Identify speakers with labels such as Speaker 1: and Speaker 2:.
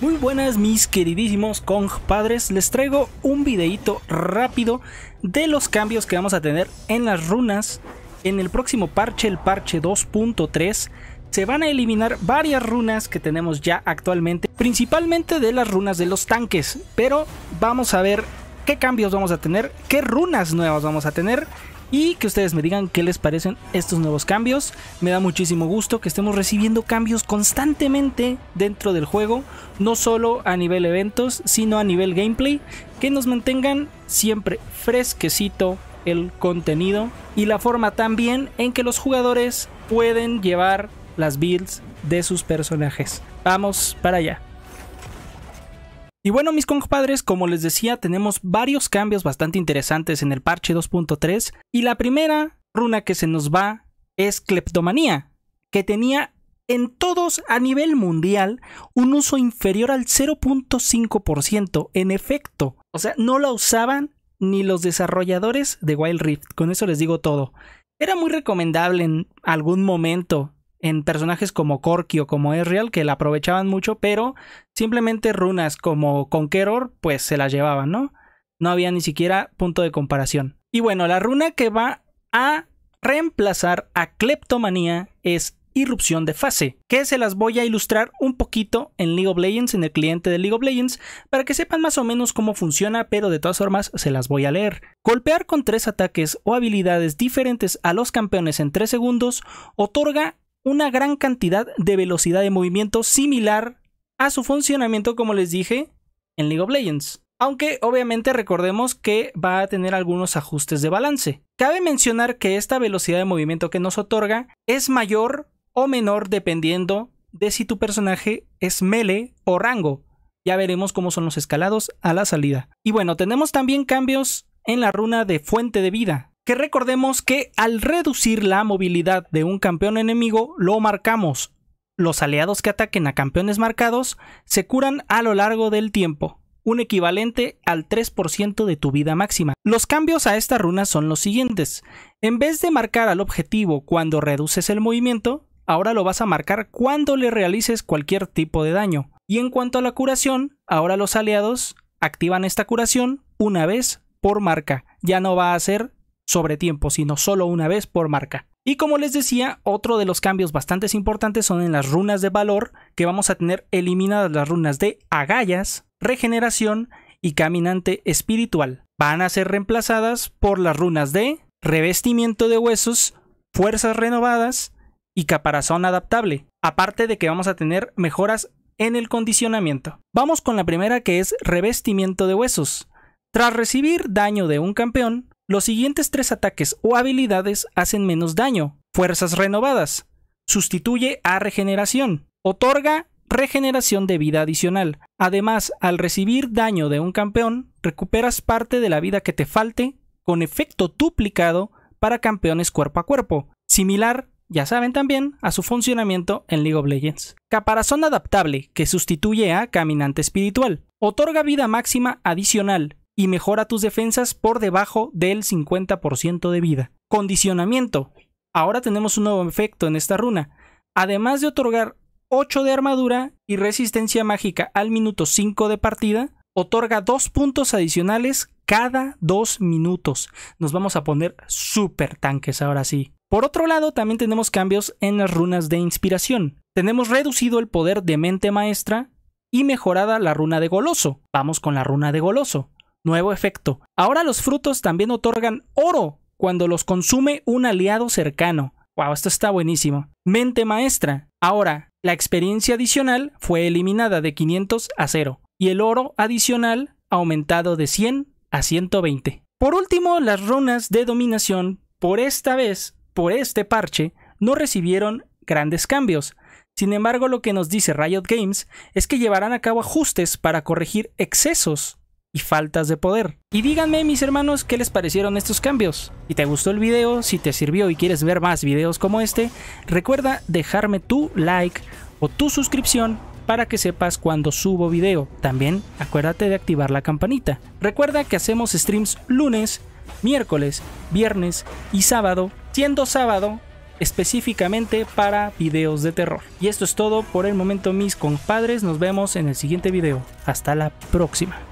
Speaker 1: Muy buenas mis queridísimos padres les traigo un videito rápido de los cambios que vamos a tener en las runas en el próximo parche, el parche 2.3. Se van a eliminar varias runas que tenemos ya actualmente, principalmente de las runas de los tanques, pero vamos a ver qué cambios vamos a tener, qué runas nuevas vamos a tener y que ustedes me digan qué les parecen estos nuevos cambios. Me da muchísimo gusto que estemos recibiendo cambios constantemente dentro del juego, no solo a nivel eventos, sino a nivel gameplay, que nos mantengan siempre fresquecito el contenido y la forma también en que los jugadores pueden llevar las builds de sus personajes. Vamos para allá. Y bueno, mis compadres, como les decía, tenemos varios cambios bastante interesantes en el parche 2.3. Y la primera runa que se nos va es Kleptomanía, que tenía en todos a nivel mundial un uso inferior al 0.5%. En efecto, o sea, no la usaban ni los desarrolladores de Wild Rift. Con eso les digo todo. Era muy recomendable en algún momento en personajes como Corky o como Ezreal que la aprovechaban mucho, pero simplemente runas como Conqueror pues se las llevaban, ¿no? No había ni siquiera punto de comparación. Y bueno, la runa que va a reemplazar a Kleptomanía es Irrupción de Fase, que se las voy a ilustrar un poquito en League of Legends, en el cliente de League of Legends, para que sepan más o menos cómo funciona, pero de todas formas se las voy a leer. Golpear con tres ataques o habilidades diferentes a los campeones en tres segundos otorga una gran cantidad de velocidad de movimiento similar a su funcionamiento, como les dije, en League of Legends. Aunque obviamente recordemos que va a tener algunos ajustes de balance. Cabe mencionar que esta velocidad de movimiento que nos otorga es mayor o menor dependiendo de si tu personaje es melee o rango. Ya veremos cómo son los escalados a la salida. Y bueno, tenemos también cambios en la runa de fuente de vida que recordemos que al reducir la movilidad de un campeón enemigo, lo marcamos. Los aliados que ataquen a campeones marcados se curan a lo largo del tiempo, un equivalente al 3% de tu vida máxima. Los cambios a esta runa son los siguientes. En vez de marcar al objetivo cuando reduces el movimiento, ahora lo vas a marcar cuando le realices cualquier tipo de daño. Y en cuanto a la curación, ahora los aliados activan esta curación una vez por marca. Ya no va a ser sobre tiempo, sino solo una vez por marca. Y como les decía, otro de los cambios bastante importantes son en las runas de valor, que vamos a tener eliminadas las runas de agallas, regeneración y caminante espiritual. Van a ser reemplazadas por las runas de revestimiento de huesos, fuerzas renovadas y caparazón adaptable, aparte de que vamos a tener mejoras en el condicionamiento. Vamos con la primera que es revestimiento de huesos. Tras recibir daño de un campeón, los siguientes tres ataques o habilidades hacen menos daño. Fuerzas renovadas. Sustituye a regeneración. Otorga regeneración de vida adicional. Además, al recibir daño de un campeón, recuperas parte de la vida que te falte con efecto duplicado para campeones cuerpo a cuerpo, similar, ya saben también, a su funcionamiento en League of Legends. Caparazón adaptable, que sustituye a Caminante Espiritual. Otorga vida máxima adicional y mejora tus defensas por debajo del 50% de vida. Condicionamiento. Ahora tenemos un nuevo efecto en esta runa. Además de otorgar 8 de armadura y resistencia mágica al minuto 5 de partida, otorga 2 puntos adicionales cada 2 minutos. Nos vamos a poner super tanques ahora sí. Por otro lado, también tenemos cambios en las runas de inspiración. Tenemos reducido el poder de mente maestra y mejorada la runa de goloso. Vamos con la runa de goloso. Nuevo efecto. Ahora los frutos también otorgan oro cuando los consume un aliado cercano. Wow, esto está buenísimo. Mente maestra. Ahora, la experiencia adicional fue eliminada de 500 a 0 y el oro adicional aumentado de 100 a 120. Por último, las runas de dominación, por esta vez, por este parche, no recibieron grandes cambios. Sin embargo, lo que nos dice Riot Games es que llevarán a cabo ajustes para corregir excesos y faltas de poder. Y díganme mis hermanos qué les parecieron estos cambios. Si te gustó el video, si te sirvió y quieres ver más videos como este, recuerda dejarme tu like o tu suscripción para que sepas cuando subo video. También acuérdate de activar la campanita. Recuerda que hacemos streams lunes, miércoles, viernes y sábado, siendo sábado específicamente para videos de terror. Y esto es todo por el momento mis compadres, nos vemos en el siguiente video. Hasta la próxima.